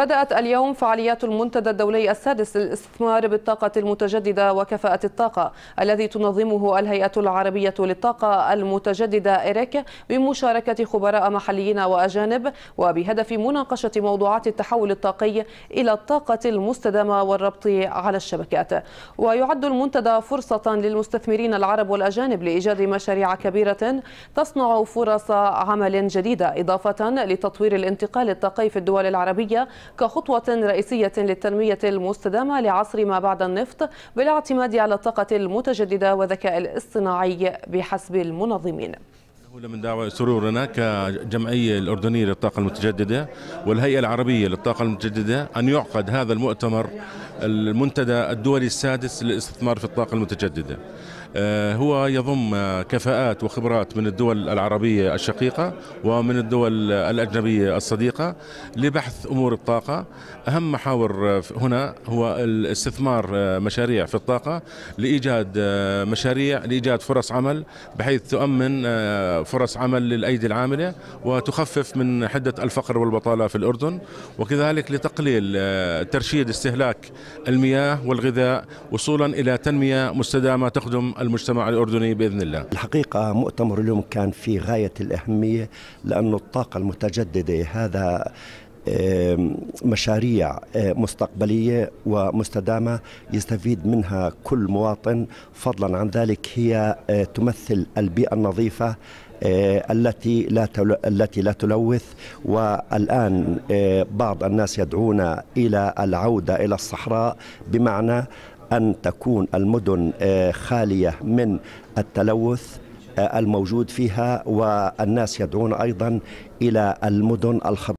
بدأت اليوم فعاليات المنتدى الدولي السادس للاستثمار بالطاقة المتجددة وكفاءة الطاقة الذي تنظمه الهيئة العربية للطاقة المتجددة إيريك بمشاركة خبراء محليين وأجانب وبهدف مناقشة موضوعات التحول الطاقي إلى الطاقة المستدامة والربط على الشبكات ويعد المنتدى فرصة للمستثمرين العرب والأجانب لإيجاد مشاريع كبيرة تصنع فرص عمل جديدة إضافة لتطوير الانتقال الطاقي في الدول العربية كخطوة رئيسية للتنمية المستدامة لعصر ما بعد النفط بالاعتماد على الطاقة المتجددة والذكاء الاصطناعي بحسب المنظمين أولى من دعوة سرورنا كجمعية الأردنية للطاقة المتجددة والهيئة العربية للطاقة المتجددة أن يعقد هذا المؤتمر المنتدى الدولي السادس للاستثمار في الطاقة المتجددة آه، هو يضم كفاءات وخبرات من الدول العربية الشقيقة ومن الدول الأجنبية الصديقة لبحث أمور الطاقة أهم محاور هنا هو الاستثمار مشاريع في الطاقة لإيجاد مشاريع لإيجاد فرص عمل بحيث تؤمن آه، فرص عمل للأيدي العاملة وتخفف من حدة الفقر والبطالة في الأردن وكذلك لتقليل آه، ترشيد استهلاك المياه والغذاء وصولا إلى تنمية مستدامة تخدم المجتمع الأردني بإذن الله الحقيقة مؤتمر اليوم كان في غاية الأهمية لأن الطاقة المتجددة هذا مشاريع مستقبلية ومستدامة يستفيد منها كل مواطن فضلا عن ذلك هي تمثل البيئة النظيفة التي لا التي لا تلوث والان بعض الناس يدعون الى العوده الى الصحراء بمعنى أن تكون المدن آه، خالية من التلوث آه، الموجود فيها والناس يدعون أيضا إلى المدن الخضراء